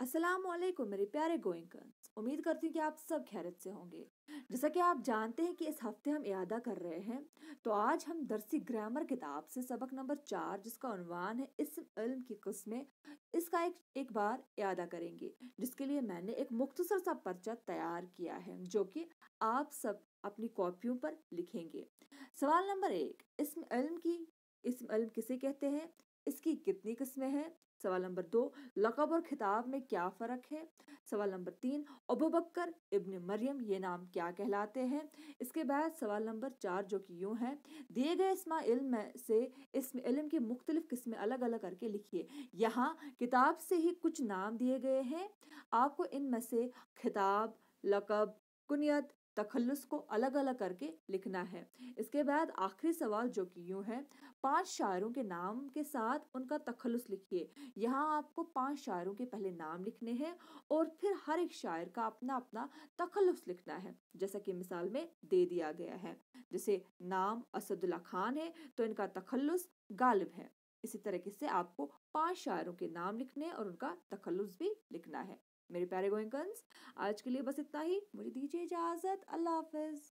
असलम मेरे प्यारे गोइंकन्स उम्मीद करती हूँ कि आप सब खैरत से होंगे जैसा कि आप जानते हैं कि इस हफ्ते हम अदा कर रहे हैं तो आज हम दरसी ग्रामर किताब से सबक नंबर चार जिसका उनवान है इस इल्म की किस्में इसका एक एक बार अदा करेंगे जिसके लिए मैंने एक मुख्तसर सा पर्चा तैयार किया है जो कि आप सब अपनी कॉपियों पर लिखेंगे सवाल नंबर एक इसम इल्म की इसम इल्म किसे कहते हैं इसकी कितनी किस्में हैं सवाल नंबर दो लकब और खिताब में क्या फ़र्क है सवाल नंबर तीन अबूबकर इब्न मरियम ये नाम क्या कहलाते हैं इसके बाद सवाल नंबर चार जो कि यूँ है दिए गए इसमा इल्म से इसम इल्म की मुख्तलिफ़ किस्में अलग अलग करके लिखिए यहाँ किताब से ही कुछ नाम दिए गए हैं आपको इन में से खिताब लकब कुनियत तखल्लुस को अलग अलग करके लिखना है इसके बाद आखिरी सवाल जो कि यूँ है पांच शायरों के नाम के साथ उनका तखल्लुस लिखिए यहाँ आपको पांच शायरों के पहले नाम लिखने हैं और फिर हर एक शायर का अपना अपना तखल्लुस लिखना है जैसा कि मिसाल में दे दिया गया है जैसे नाम असदुल्ला खान है तो इनका तखल्लुस गालिब है इसी तरीके से आपको पांच शायरों के नाम लिखने और उनका तखल्लुस भी लिखना है मेरे प्यारे गोइंग आज के लिए बस इतना ही मुझे दीजिए इजाज़त अल्लाह हाफिज़